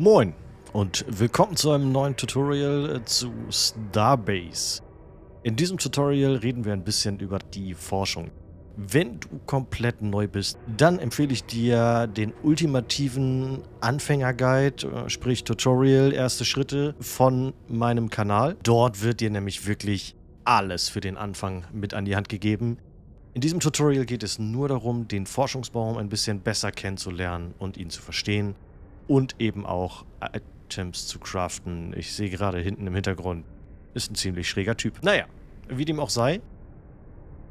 Moin und willkommen zu einem neuen Tutorial äh, zu Starbase. In diesem Tutorial reden wir ein bisschen über die Forschung. Wenn du komplett neu bist, dann empfehle ich dir den ultimativen Anfängerguide, äh, sprich Tutorial, erste Schritte von meinem Kanal. Dort wird dir nämlich wirklich alles für den Anfang mit an die Hand gegeben. In diesem Tutorial geht es nur darum, den Forschungsbaum ein bisschen besser kennenzulernen und ihn zu verstehen und eben auch Items äh, zu craften. Ich sehe gerade hinten im Hintergrund, ist ein ziemlich schräger Typ. Naja, wie dem auch sei.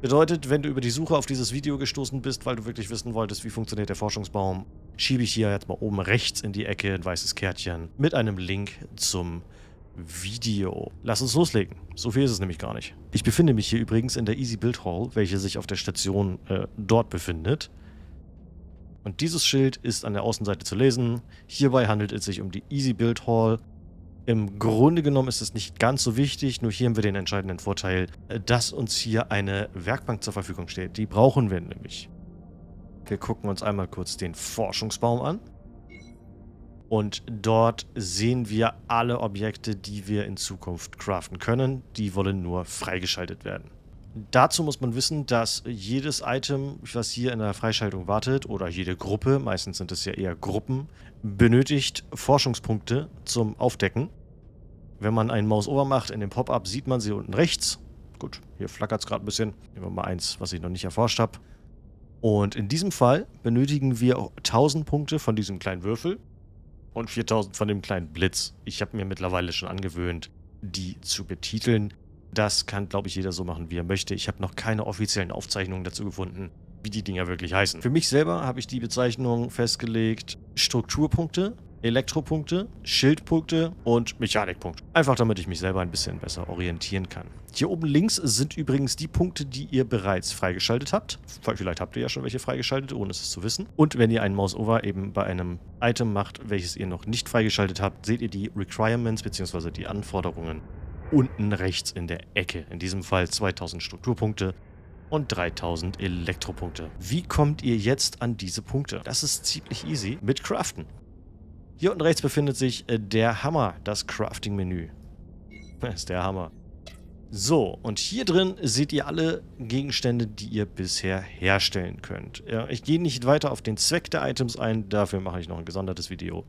Bedeutet, wenn du über die Suche auf dieses Video gestoßen bist, weil du wirklich wissen wolltest, wie funktioniert der Forschungsbaum, schiebe ich hier jetzt mal oben rechts in die Ecke ein weißes Kärtchen mit einem Link zum Video. Lass uns loslegen. So viel ist es nämlich gar nicht. Ich befinde mich hier übrigens in der Easy Build Hall, welche sich auf der Station äh, dort befindet. Und dieses Schild ist an der Außenseite zu lesen. Hierbei handelt es sich um die Easy Build Hall. Im Grunde genommen ist es nicht ganz so wichtig, nur hier haben wir den entscheidenden Vorteil, dass uns hier eine Werkbank zur Verfügung steht. Die brauchen wir nämlich. Wir gucken uns einmal kurz den Forschungsbaum an. Und dort sehen wir alle Objekte, die wir in Zukunft craften können. Die wollen nur freigeschaltet werden. Dazu muss man wissen, dass jedes Item, was hier in der Freischaltung wartet, oder jede Gruppe, meistens sind es ja eher Gruppen, benötigt Forschungspunkte zum Aufdecken. Wenn man einen Mouse-Over macht, in dem Pop-up sieht man sie unten rechts. Gut, hier flackert es gerade ein bisschen. Nehmen wir mal eins, was ich noch nicht erforscht habe. Und in diesem Fall benötigen wir 1000 Punkte von diesem kleinen Würfel und 4000 von dem kleinen Blitz. Ich habe mir mittlerweile schon angewöhnt, die zu betiteln. Das kann, glaube ich, jeder so machen, wie er möchte. Ich habe noch keine offiziellen Aufzeichnungen dazu gefunden, wie die Dinger wirklich heißen. Für mich selber habe ich die Bezeichnung festgelegt Strukturpunkte, Elektropunkte, Schildpunkte und Mechanikpunkte. Einfach damit ich mich selber ein bisschen besser orientieren kann. Hier oben links sind übrigens die Punkte, die ihr bereits freigeschaltet habt. Vielleicht habt ihr ja schon welche freigeschaltet, ohne es zu wissen. Und wenn ihr einen Mouseover eben bei einem Item macht, welches ihr noch nicht freigeschaltet habt, seht ihr die Requirements bzw. die Anforderungen unten rechts in der Ecke. In diesem Fall 2000 Strukturpunkte und 3000 Elektropunkte. Wie kommt ihr jetzt an diese Punkte? Das ist ziemlich easy mit Craften. Hier unten rechts befindet sich äh, der Hammer, das Crafting-Menü. Das ist der Hammer. So, und hier drin seht ihr alle Gegenstände, die ihr bisher herstellen könnt. Ich gehe nicht weiter auf den Zweck der Items ein, dafür mache ich noch ein gesondertes Video.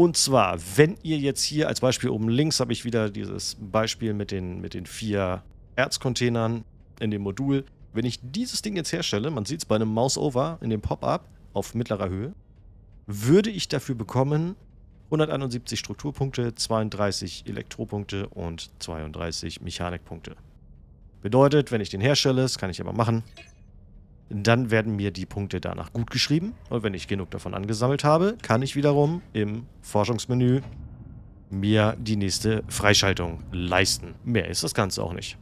Und zwar, wenn ihr jetzt hier als Beispiel oben links habe ich wieder dieses Beispiel mit den, mit den vier Erzcontainern in dem Modul. Wenn ich dieses Ding jetzt herstelle, man sieht es bei einem Mouseover in dem Pop-Up auf mittlerer Höhe, würde ich dafür bekommen 171 Strukturpunkte, 32 Elektropunkte und 32 Mechanikpunkte. Bedeutet, wenn ich den herstelle, das kann ich aber machen, dann werden mir die Punkte danach gut geschrieben. Und wenn ich genug davon angesammelt habe, kann ich wiederum im Forschungsmenü mir die nächste Freischaltung leisten. Mehr ist das Ganze auch nicht.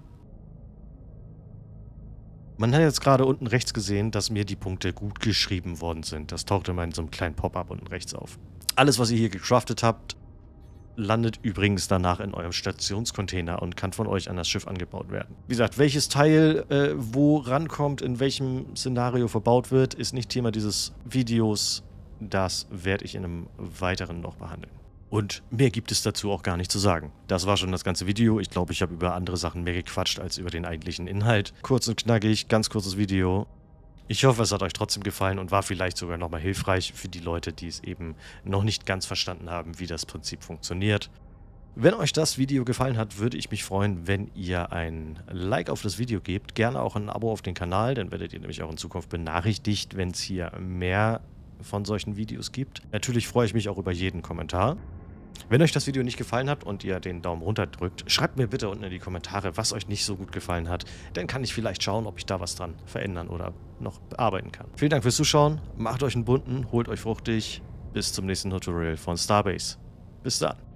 Man hat jetzt gerade unten rechts gesehen, dass mir die Punkte gut geschrieben worden sind. Das taucht immer in so einem kleinen Pop-up unten rechts auf. Alles, was ihr hier gecraftet habt, landet übrigens danach in eurem Stationscontainer und kann von euch an das Schiff angebaut werden. Wie gesagt, welches Teil äh, wo rankommt, in welchem Szenario verbaut wird, ist nicht Thema dieses Videos. Das werde ich in einem weiteren noch behandeln. Und mehr gibt es dazu auch gar nicht zu sagen. Das war schon das ganze Video. Ich glaube, ich habe über andere Sachen mehr gequatscht als über den eigentlichen Inhalt. Kurz und knackig, ganz kurzes Video. Ich hoffe, es hat euch trotzdem gefallen und war vielleicht sogar nochmal hilfreich für die Leute, die es eben noch nicht ganz verstanden haben, wie das Prinzip funktioniert. Wenn euch das Video gefallen hat, würde ich mich freuen, wenn ihr ein Like auf das Video gebt. Gerne auch ein Abo auf den Kanal, dann werdet ihr nämlich auch in Zukunft benachrichtigt, wenn es hier mehr von solchen Videos gibt. Natürlich freue ich mich auch über jeden Kommentar. Wenn euch das Video nicht gefallen hat und ihr den Daumen runter drückt, schreibt mir bitte unten in die Kommentare, was euch nicht so gut gefallen hat. Dann kann ich vielleicht schauen, ob ich da was dran verändern oder noch bearbeiten kann. Vielen Dank fürs Zuschauen, macht euch einen bunten, holt euch fruchtig. Bis zum nächsten Tutorial von Starbase. Bis dann.